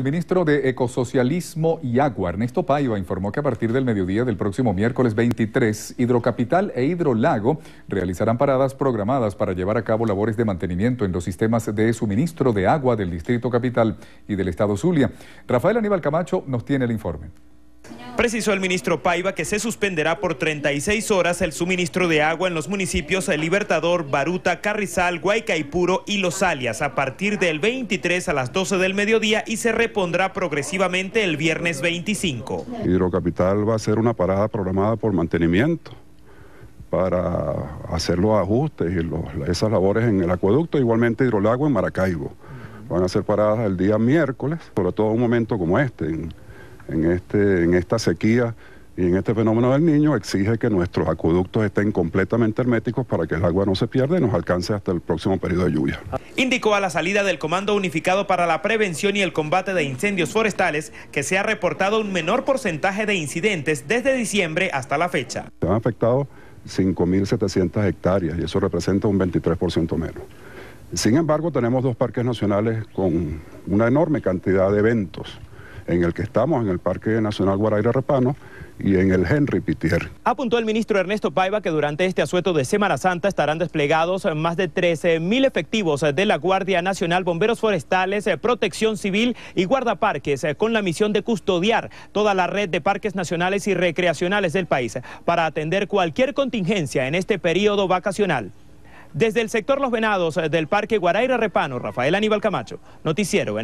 El ministro de Ecosocialismo y Agua, Ernesto Paiva, informó que a partir del mediodía del próximo miércoles 23, Hidrocapital e Hidrolago realizarán paradas programadas para llevar a cabo labores de mantenimiento en los sistemas de suministro de agua del Distrito Capital y del Estado Zulia. Rafael Aníbal Camacho nos tiene el informe. Precisó el ministro Paiva que se suspenderá por 36 horas el suministro de agua en los municipios El Libertador, Baruta, Carrizal, Guaycaipuro y Los Alias a partir del 23 a las 12 del mediodía y se repondrá progresivamente el viernes 25. Hidrocapital va a ser una parada programada por mantenimiento para hacer los ajustes y esas labores en el acueducto, igualmente hidrolago en Maracaibo. Van a ser paradas el día miércoles, sobre todo en un momento como este, en, este, en esta sequía y en este fenómeno del niño exige que nuestros acueductos estén completamente herméticos para que el agua no se pierda y nos alcance hasta el próximo periodo de lluvia. Indicó a la salida del Comando Unificado para la Prevención y el Combate de Incendios Forestales que se ha reportado un menor porcentaje de incidentes desde diciembre hasta la fecha. Se han afectado 5.700 hectáreas y eso representa un 23% menos. Sin embargo, tenemos dos parques nacionales con una enorme cantidad de eventos en el que estamos, en el Parque Nacional Guaraira Repano y en el Henry Pitier. Apuntó el ministro Ernesto Paiva que durante este asueto de Semana Santa estarán desplegados más de 13.000 efectivos de la Guardia Nacional, bomberos forestales, eh, protección civil y guardaparques eh, con la misión de custodiar toda la red de parques nacionales y recreacionales del país para atender cualquier contingencia en este periodo vacacional. Desde el sector Los Venados eh, del Parque Guaraira Repano, Rafael Aníbal Camacho, Noticiero